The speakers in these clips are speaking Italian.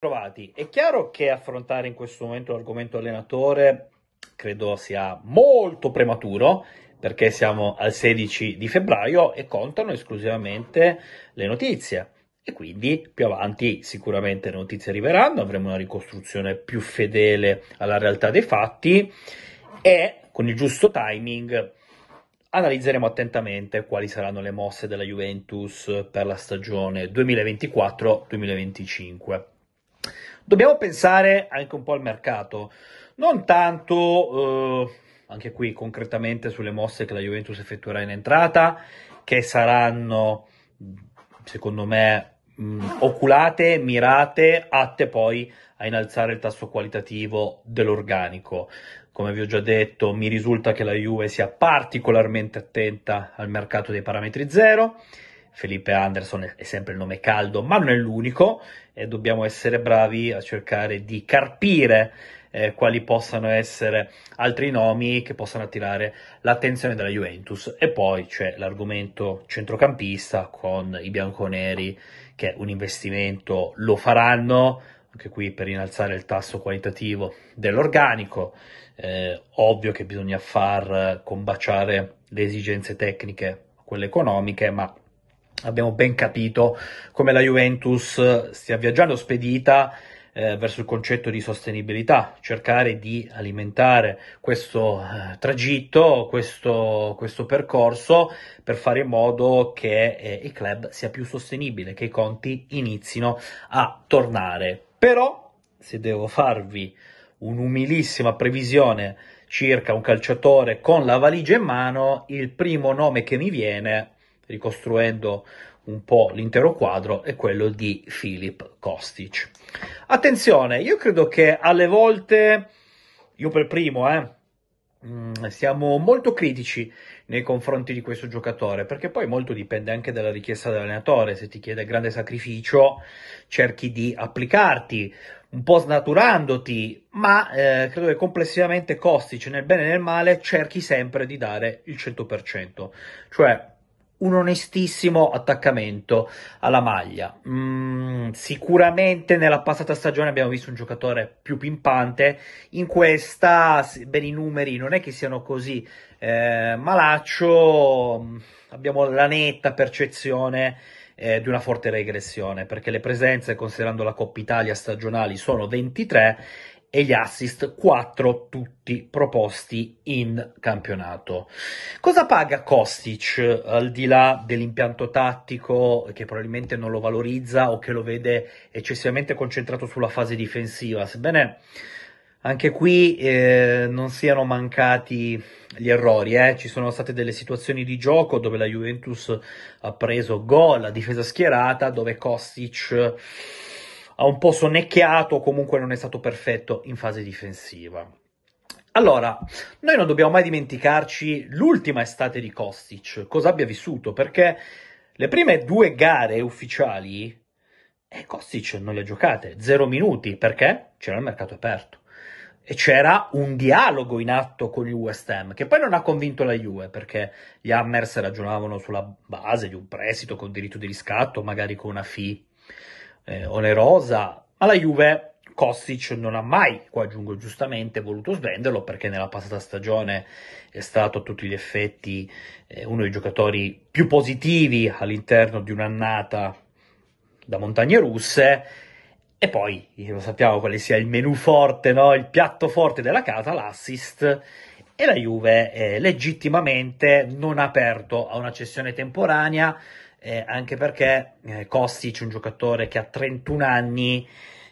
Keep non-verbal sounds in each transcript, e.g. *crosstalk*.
Trovati. È chiaro che affrontare in questo momento l'argomento allenatore credo sia molto prematuro perché siamo al 16 di febbraio e contano esclusivamente le notizie e quindi più avanti sicuramente le notizie arriveranno, avremo una ricostruzione più fedele alla realtà dei fatti e con il giusto timing analizzeremo attentamente quali saranno le mosse della Juventus per la stagione 2024-2025. Dobbiamo pensare anche un po' al mercato, non tanto eh, anche qui concretamente sulle mosse che la Juventus effettuerà in entrata, che saranno secondo me mh, mm, oculate, mirate, atte poi a innalzare il tasso qualitativo dell'organico. Come vi ho già detto, mi risulta che la Juve sia particolarmente attenta al mercato dei parametri zero Felipe Anderson è sempre il nome caldo, ma non è l'unico e dobbiamo essere bravi a cercare di carpire eh, quali possano essere altri nomi che possano attirare l'attenzione della Juventus. E poi c'è l'argomento centrocampista con i bianconeri che un investimento lo faranno, anche qui per innalzare il tasso qualitativo dell'organico. Eh, ovvio che bisogna far eh, combaciare le esigenze tecniche a quelle economiche, ma abbiamo ben capito come la Juventus stia viaggiando spedita eh, verso il concetto di sostenibilità, cercare di alimentare questo eh, tragitto, questo, questo, percorso per fare in modo che eh, il club sia più sostenibile, che i conti inizino a tornare. Però, se devo farvi un'umilissima previsione circa un calciatore con la valigia in mano, il primo nome che mi viene ricostruendo un po' l'intero quadro, è quello di Filip Kostic. Attenzione, io credo che alle volte, io per primo, eh, mm, siamo molto critici nei confronti di questo giocatore perché poi molto dipende anche dalla richiesta dell'allenatore se ti chiede grande sacrificio cerchi di applicarti un po' snaturandoti ma eh, credo che complessivamente Kostic nel bene e nel male cerchi sempre di dare il 100% cioè un onestissimo attaccamento alla maglia. Mm, sicuramente nella passata stagione abbiamo visto un giocatore più pimpante, in questa, bene i numeri non è che siano così eh, malaccio, mm, abbiamo la netta percezione eh, di una forte regressione, perché le presenze, considerando la Coppa Italia stagionali, sono 23 e gli assist 4 tutti proposti in campionato. Cosa paga Kostic al di là dell'impianto tattico che probabilmente non lo valorizza o che lo vede eccessivamente concentrato sulla fase difensiva? Sebbene anche qui eh, non siano mancati gli errori, eh? ci sono state delle situazioni di gioco dove la Juventus ha preso gol a difesa schierata, dove Kostic ha un po' sonnecchiato comunque non è stato perfetto in fase difensiva. Allora, noi non dobbiamo mai dimenticarci l'ultima estate di Kostic, cosa abbia vissuto, perché le prime due gare ufficiali eh, Kostic non le ha giocate, zero minuti, perché c'era il mercato aperto e c'era un dialogo in atto con il West Ham, che poi non ha convinto la Juve, perché gli Hammers ragionavano sulla base di un prestito con diritto di riscatto, magari con una fee eh, onerosa, ma la Juve Kostic non ha mai, qua aggiungo giustamente, voluto svenderlo perché nella passata stagione è stato a tutti gli effetti eh, uno dei giocatori più positivi all'interno di un'annata da montagne russe e poi eh, lo sappiamo quale sia il menu forte, no? il piatto forte della casa, l'assist e la Juve eh, legittimamente non ha aperto a una cessione temporanea eh, anche perché eh, Kostic è un giocatore che ha 31 anni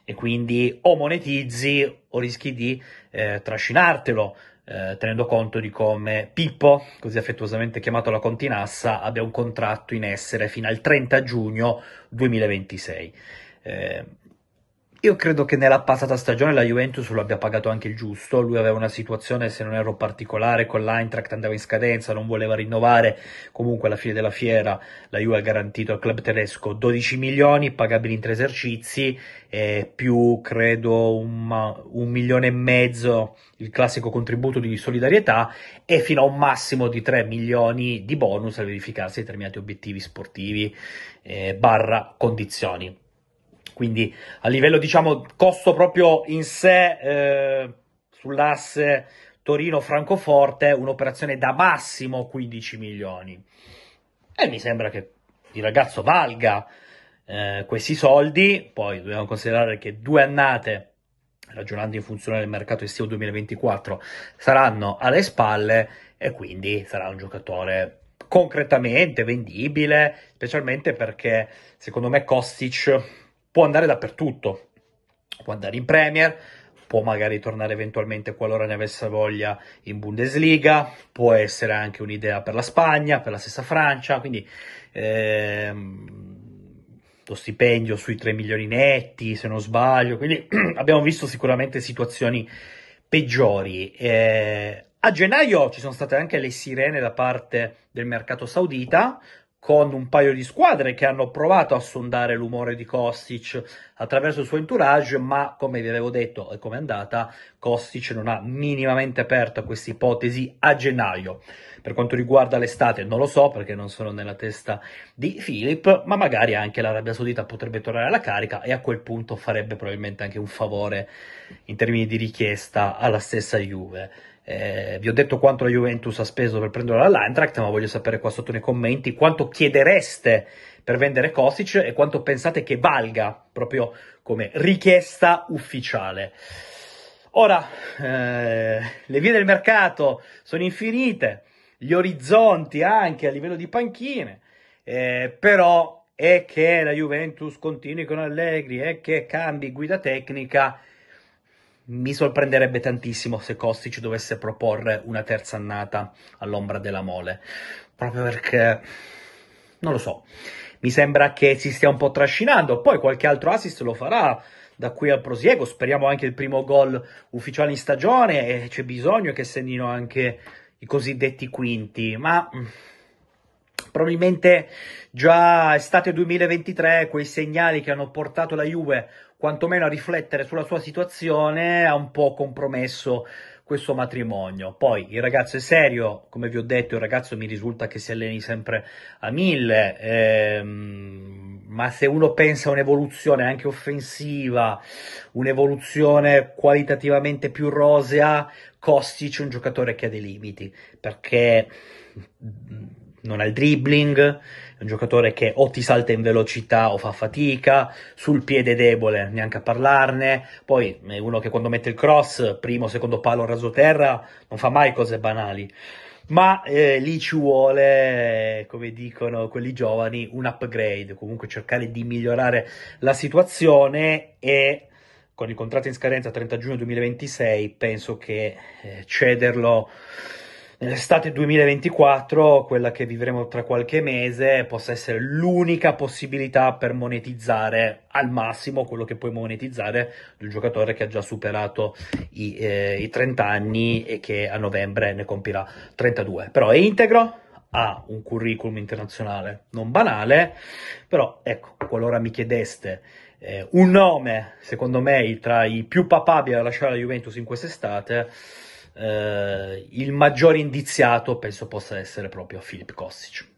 e quindi o monetizzi o rischi di eh, trascinartelo, eh, tenendo conto di come Pippo, così affettuosamente chiamato la Continassa, abbia un contratto in essere fino al 30 giugno 2026. Io credo che nella passata stagione la Juventus lo abbia pagato anche il giusto, lui aveva una situazione se non ero particolare con l'Eintracht andava in scadenza, non voleva rinnovare, comunque alla fine della fiera la Juve ha garantito al club tedesco 12 milioni pagabili in tre esercizi eh, più credo un, un, milione e mezzo il classico contributo di solidarietà e fino a un massimo di 3 milioni di bonus al verificarsi determinati obiettivi sportivi eh, barra condizioni. Quindi a livello, diciamo, costo proprio in sé, eh, sull'asse Torino-Francoforte, un'operazione da massimo 15 milioni. E mi sembra che il ragazzo valga eh, questi soldi, poi dobbiamo considerare che due annate ragionando in funzione del mercato estivo 2024, saranno alle spalle e quindi sarà un giocatore concretamente vendibile, specialmente perché secondo me Kostic può andare dappertutto, può andare in Premier, può magari tornare eventualmente qualora ne avesse voglia in Bundesliga, può essere anche un'idea per la Spagna, per la stessa Francia, quindi ehm, lo stipendio sui 3 milioni netti, se non sbaglio, quindi *clears throat* abbiamo visto sicuramente situazioni peggiori. Eh, a gennaio ci sono state anche le sirene da parte del mercato saudita, con un paio di squadre che hanno provato a sondare l'umore di Kostic attraverso il suo entourage, ma come vi avevo detto e come è andata, Kostic non ha minimamente aperto questa ipotesi a gennaio. Per quanto riguarda l'estate non lo so perché non sono nella testa di Philip, ma magari anche l'Arabia Saudita potrebbe tornare alla carica e a quel punto farebbe probabilmente anche un favore in termini di richiesta alla stessa Juve. Eh, vi ho detto quanto la Juventus ha speso per prendere all'Eintracht, ma voglio sapere qua sotto nei commenti quanto chiedereste per vendere Kostic e quanto pensate che valga proprio come richiesta ufficiale. Ora, eh, le vie del mercato sono infinite, gli orizzonti anche a livello di panchine, eh, però è che la Juventus continui con Allegri, è che cambi guida tecnica, mi sorprenderebbe tantissimo se Costi ci dovesse proporre una terza annata all'ombra della mole, proprio perché non lo so. Mi sembra che si stia un po' trascinando, poi qualche altro assist lo farà da qui al prosieguo, speriamo anche il primo gol ufficiale in stagione e c'è bisogno che segnino anche i cosiddetti quinti, ma mm, probabilmente già estate 2023 quei segnali che hanno portato la Juve quantomeno a riflettere sulla sua situazione, ha un po' compromesso questo matrimonio. Poi il ragazzo è serio, come vi ho detto, il ragazzo mi risulta che si alleni sempre a mille, ehm, ma se uno pensa a un'evoluzione anche offensiva, un'evoluzione qualitativamente più rosea, Kostic è un giocatore che ha dei limiti, perché non ha il dribbling, è un giocatore che o ti salta in velocità o fa fatica, sul piede debole neanche a parlarne, poi è uno che quando mette il cross, primo, secondo palo raso terra, non fa mai cose banali. Ma eh, lì ci vuole, come dicono quelli giovani, un upgrade, comunque cercare di migliorare la situazione e con il contratto in scadenza 30 giugno 2026 penso che eh, cederlo nell'estate 2024, quella che vivremo tra qualche mese, possa essere l'unica possibilità per monetizzare al massimo quello che puoi monetizzare di un giocatore che ha già superato i, eh, i 30 anni e che a novembre ne compirà 32. Però è integro, ha un curriculum internazionale non banale, però ecco, qualora mi chiedeste eh, un nome, secondo me, tra i più papabili a lasciare la Juventus in quest'estate, eh, il maggior indiziato penso possa essere proprio Filip Kostic.